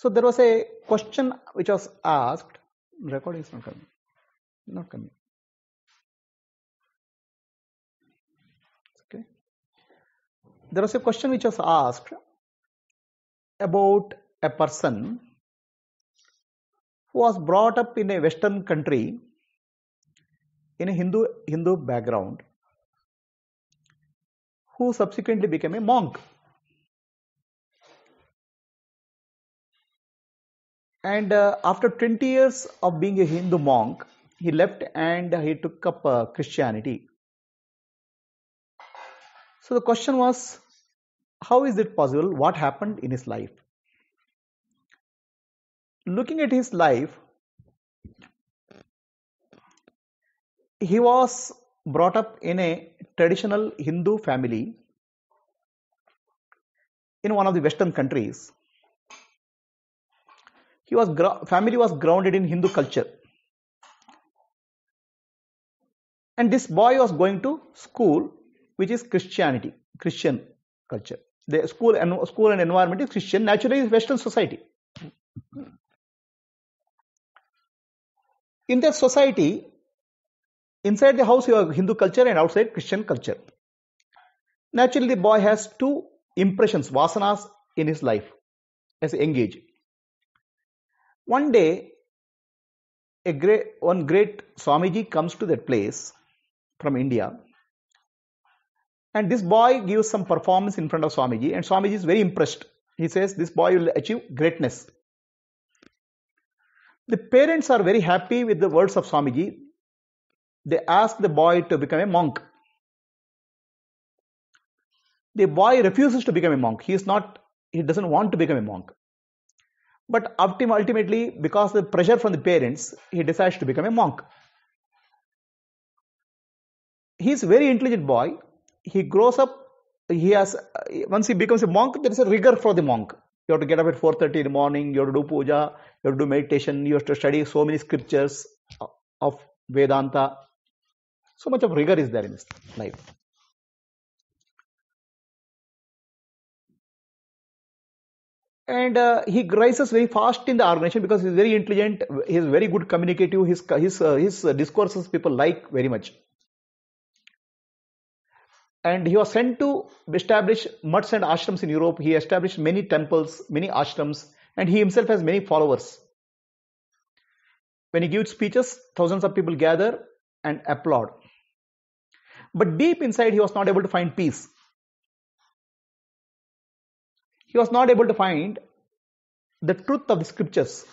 So there was a question which was asked. Recording is not coming. Not coming. Okay. There was a question which was asked about a person who was brought up in a Western country in a Hindu Hindu background who subsequently became a monk. And uh, after 20 years of being a Hindu monk, he left and he took up uh, Christianity. So the question was, how is it possible? What happened in his life? Looking at his life, he was brought up in a traditional Hindu family in one of the Western countries he was family was grounded in Hindu culture. And this boy was going to school, which is Christianity, Christian culture. The school and school and environment is Christian. Naturally, is Western society. In that society, inside the house you have Hindu culture and outside Christian culture. Naturally, the boy has two impressions, vasanas in his life as age one day, a great, one great Swamiji comes to that place from India and this boy gives some performance in front of Swamiji and Swamiji is very impressed. He says this boy will achieve greatness. The parents are very happy with the words of Swamiji. They ask the boy to become a monk. The boy refuses to become a monk. He is not, he doesn't want to become a monk. But ultimately, because the pressure from the parents, he decides to become a monk. is a very intelligent boy. He grows up. He has once he becomes a monk, there is a rigor for the monk. You have to get up at 4:30 in the morning. You have to do puja. You have to do meditation. You have to study so many scriptures of Vedanta. So much of rigor is there in his life. and uh, he rises very fast in the organization because he's very intelligent he's very good communicative his his uh, his discourses people like very much and he was sent to establish mutts and ashrams in europe he established many temples many ashrams and he himself has many followers when he gives speeches thousands of people gather and applaud but deep inside he was not able to find peace he was not able to find the truth of the scriptures.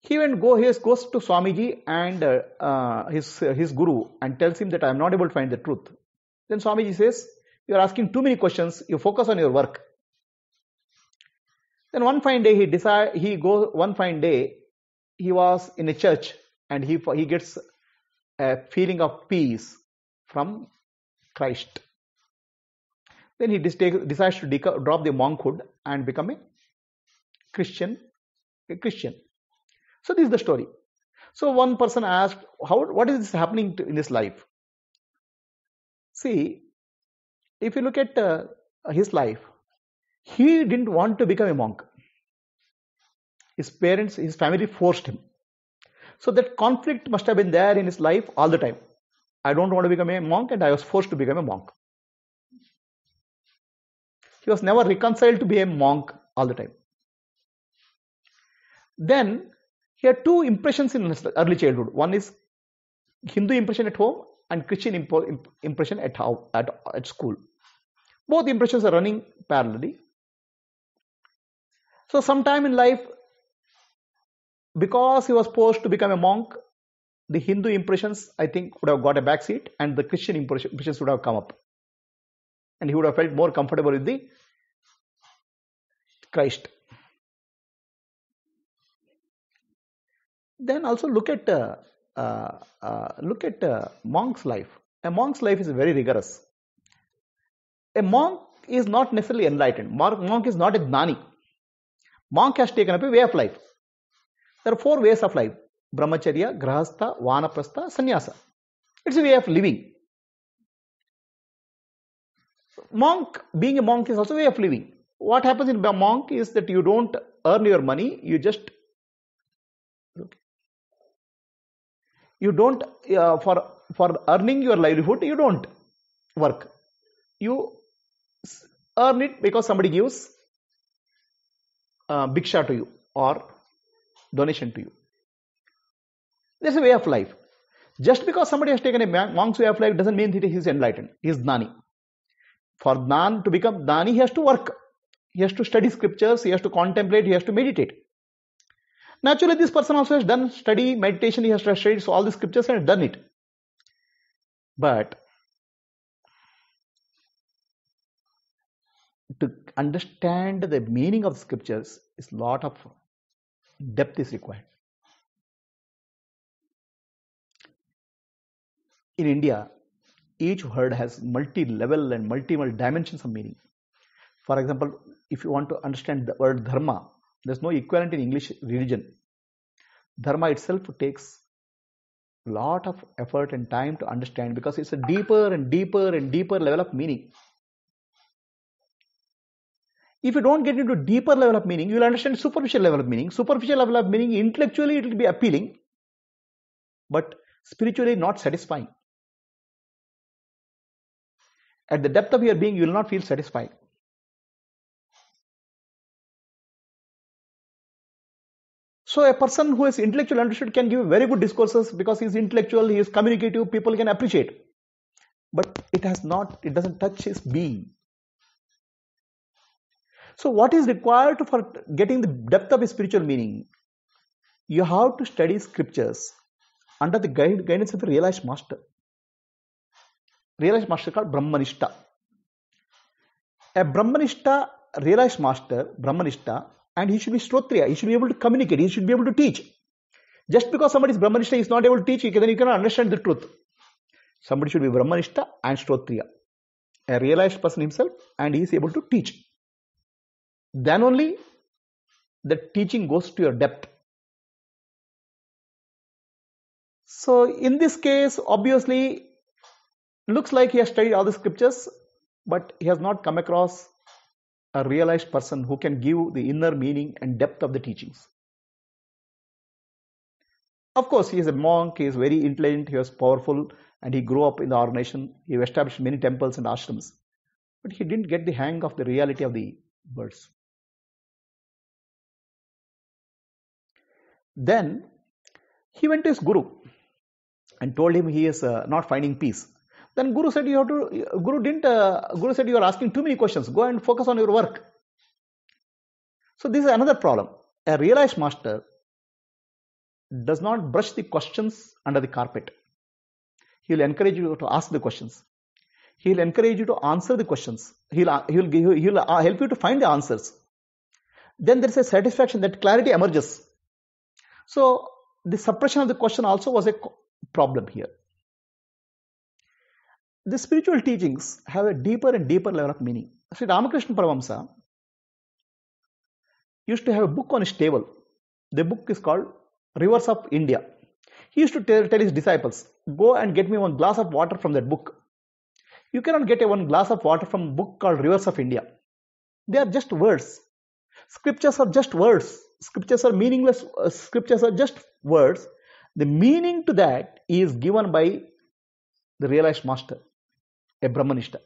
He even go, he goes to Swamiji and uh, uh, his, uh, his guru and tells him that I am not able to find the truth. Then Swamiji says, You are asking too many questions, you focus on your work. Then one fine day he decide he goes one fine day he was in a church and he he gets a feeling of peace from Christ. Then he decides to drop the monkhood and become a Christian. A Christian. So this is the story. So one person asked, "How? What is this happening to, in his life?" See, if you look at uh, his life, he didn't want to become a monk. His parents, his family forced him. So that conflict must have been there in his life all the time. I don't want to become a monk, and I was forced to become a monk. He was never reconciled to be a monk all the time. Then he had two impressions in his early childhood. One is Hindu impression at home and Christian impression at, how, at, at school. Both impressions are running parallelly. So, sometime in life, because he was forced to become a monk, the Hindu impressions, I think, would have got a backseat and the Christian impressions would have come up and he would have felt more comfortable with the Christ. Then also look at uh, uh, uh look at uh, monk's life. A monk's life is very rigorous. A monk is not necessarily enlightened. Monk is not a gnani. Monk has taken up a way of life. There are four ways of life: brahmacharya, grahastha, vanaprastha, sannyasa. It's a way of living monk, being a monk is also a way of living. What happens in a monk is that you don't earn your money, you just you don't uh, for for earning your livelihood you don't work you earn it because somebody gives uh, bhiksha to you or donation to you there's a way of life just because somebody has taken a monk's way of life doesn't mean that he is enlightened he is nani for Dhan to become dāni, he has to work. He has to study scriptures, he has to contemplate, he has to meditate. Naturally, this person also has done study, meditation, he has studied so all the scriptures and done it. But to understand the meaning of scriptures is lot of depth is required. In India, each word has multi-level and multiple dimensions of meaning. For example, if you want to understand the word dharma, there's no equivalent in English religion. Dharma itself takes a lot of effort and time to understand because it's a deeper and deeper and deeper level of meaning. If you don't get into deeper level of meaning, you'll understand superficial level of meaning. Superficial level of meaning, intellectually, it will be appealing, but spiritually not satisfying at the depth of your being, you will not feel satisfied. So a person who is intellectual understood can give very good discourses because he is intellectual, he is communicative, people can appreciate. But it has not, it doesn't touch his being. So what is required for getting the depth of spiritual meaning? You have to study scriptures under the guidance of the realized master realized master called Brahmanista. A Brahmanista realized master, Brahmanista, and he should be Srotriya, he should be able to communicate, he should be able to teach. Just because somebody is he is not able to teach, then you cannot understand the truth. Somebody should be Brahmanista and Srotriya. A realized person himself, and he is able to teach. Then only the teaching goes to your depth. So in this case, obviously, looks like he has studied all the scriptures, but he has not come across a realized person who can give the inner meaning and depth of the teachings. Of course, he is a monk, he is very intelligent, he was powerful, and he grew up in the nation. He established many temples and ashrams. But he didn't get the hang of the reality of the words. Then he went to his guru and told him he is uh, not finding peace. Then Guru said, you have to, Guru didn't, uh, Guru said, you are asking too many questions. Go and focus on your work. So this is another problem. A realized master does not brush the questions under the carpet. He will encourage you to ask the questions. He will encourage you to answer the questions. He'll, uh, he'll, he'll, he'll uh, help you to find the answers. Then there is a satisfaction that clarity emerges. So the suppression of the question also was a problem here the spiritual teachings have a deeper and deeper level of meaning. Sri Ramakrishna Paramahamsa used to have a book on his table. The book is called Rivers of India. He used to tell, tell his disciples, Go and get me one glass of water from that book. You cannot get a one glass of water from a book called Rivers of India. They are just words. Scriptures are just words. Scriptures are meaningless. Uh, scriptures are just words. The meaning to that is given by the realized master a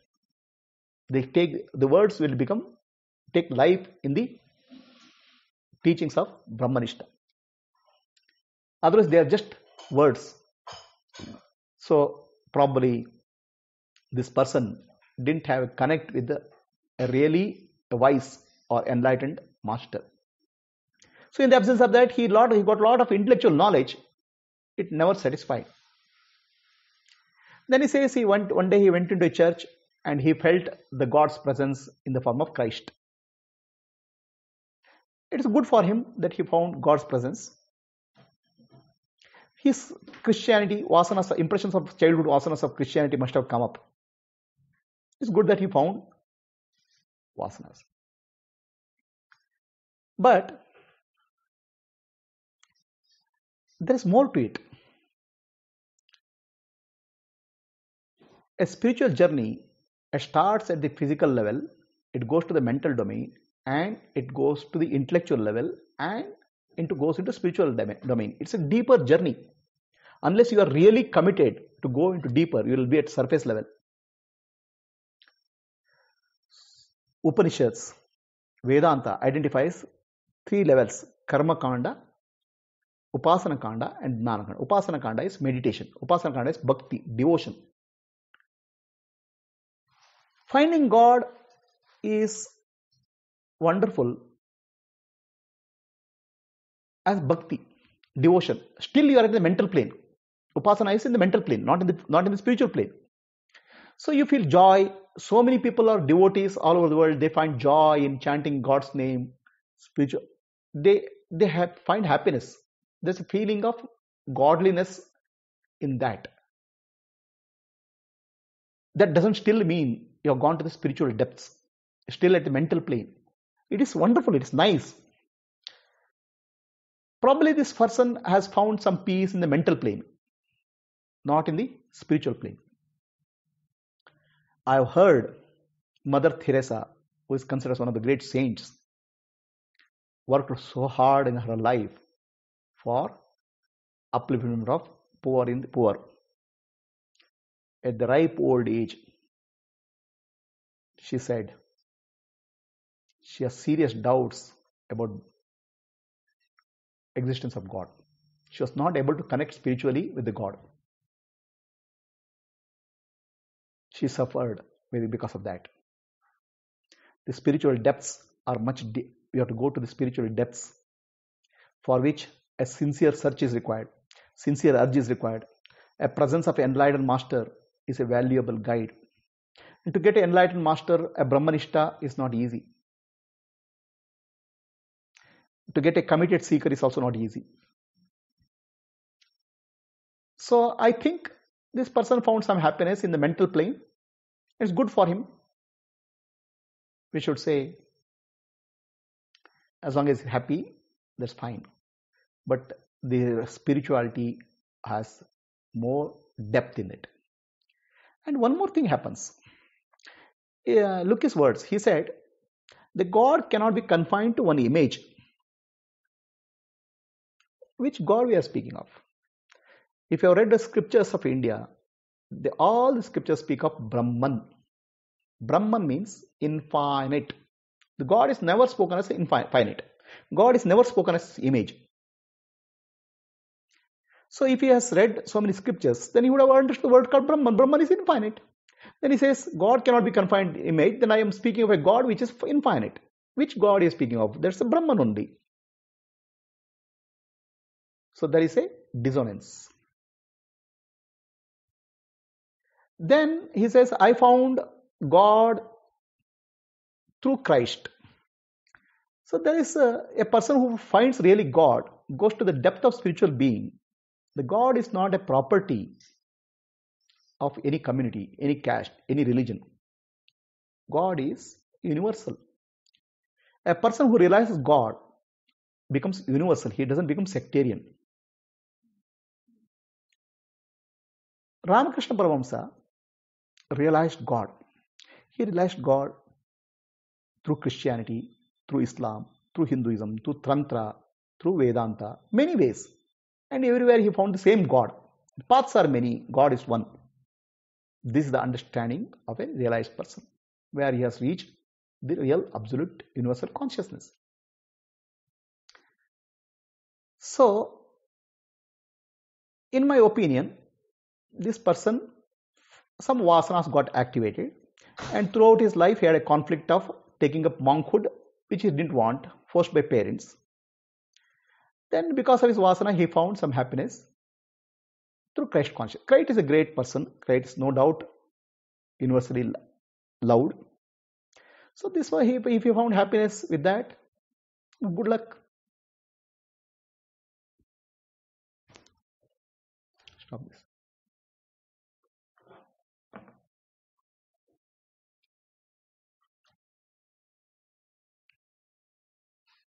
They take the words will become take life in the teachings of Brahmanista. Otherwise, they are just words. So probably this person didn't have a connect with a, really wise or enlightened master. So in the absence of that, he lot he got lot of intellectual knowledge. It never satisfied. Then he says he went one day he went into a church and he felt the God's presence in the form of Christ. It is good for him that he found God's presence. His Christianity, vasanas, impressions of childhood vasanas of Christianity must have come up. It's good that he found vasanas. But there is more to it. A spiritual journey starts at the physical level, it goes to the mental domain, and it goes to the intellectual level and into goes into spiritual domain. It's a deeper journey. Unless you are really committed to go into deeper, you will be at surface level. Upanishads, Vedanta identifies three levels Karma Kanda, Upasana Kanda, and Jnana Kanda. Upasana Kanda is meditation, Upasana Kanda is bhakti, devotion. Finding God is wonderful as bhakti, devotion. Still, you are in the mental plane. Upasana is in the mental plane, not in the not in the spiritual plane. So you feel joy. So many people are devotees all over the world. They find joy in chanting God's name, spiritual. They they have, find happiness. There's a feeling of godliness in that. That doesn't still mean you have gone to the spiritual depths, still at the mental plane. It is wonderful, it is nice. Probably this person has found some peace in the mental plane, not in the spiritual plane. I have heard Mother Teresa, who is considered as one of the great saints, worked so hard in her life for upliftment of poor in the poor. At the ripe old age, she said she has serious doubts about existence of god she was not able to connect spiritually with the god she suffered maybe because of that the spiritual depths are much deep. we have to go to the spiritual depths for which a sincere search is required sincere urge is required a presence of an enlightened master is a valuable guide to get an enlightened master, a Brahmanista, is not easy. To get a committed seeker is also not easy. So I think this person found some happiness in the mental plane. It's good for him. We should say, as long as he's happy, that's fine. But the spirituality has more depth in it. And one more thing happens. Look his words. He said, The God cannot be confined to one image. Which God we are speaking of? If you have read the scriptures of India, they, all the scriptures speak of Brahman. Brahman means infinite. The God is never spoken as infinite. God is never spoken as image. So if he has read so many scriptures, then he would have understood the word called Brahman. Brahman is infinite. Then he says, God cannot be confined image. Then I am speaking of a God which is infinite. Which God is speaking of? There's a Brahman only. So there is a dissonance. Then he says, I found God through Christ. So there is a, a person who finds really God, goes to the depth of spiritual being. The God is not a property of any community, any caste, any religion. God is universal. A person who realizes God becomes universal, he doesn't become sectarian. Ramakrishna Paramahamsa realized God. He realized God through Christianity, through Islam, through Hinduism, through Tantra, through Vedanta, many ways. And everywhere he found the same God. The paths are many, God is one. This is the understanding of a realized person where he has reached the real absolute universal consciousness. So, in my opinion, this person, some vasanas got activated and throughout his life he had a conflict of taking up monkhood which he didn't want, forced by parents. Then because of his vasana he found some happiness through Christ consciousness. Christ is a great person. Christ is no doubt universally loved. So this way, if you found happiness with that, good luck. Stop this.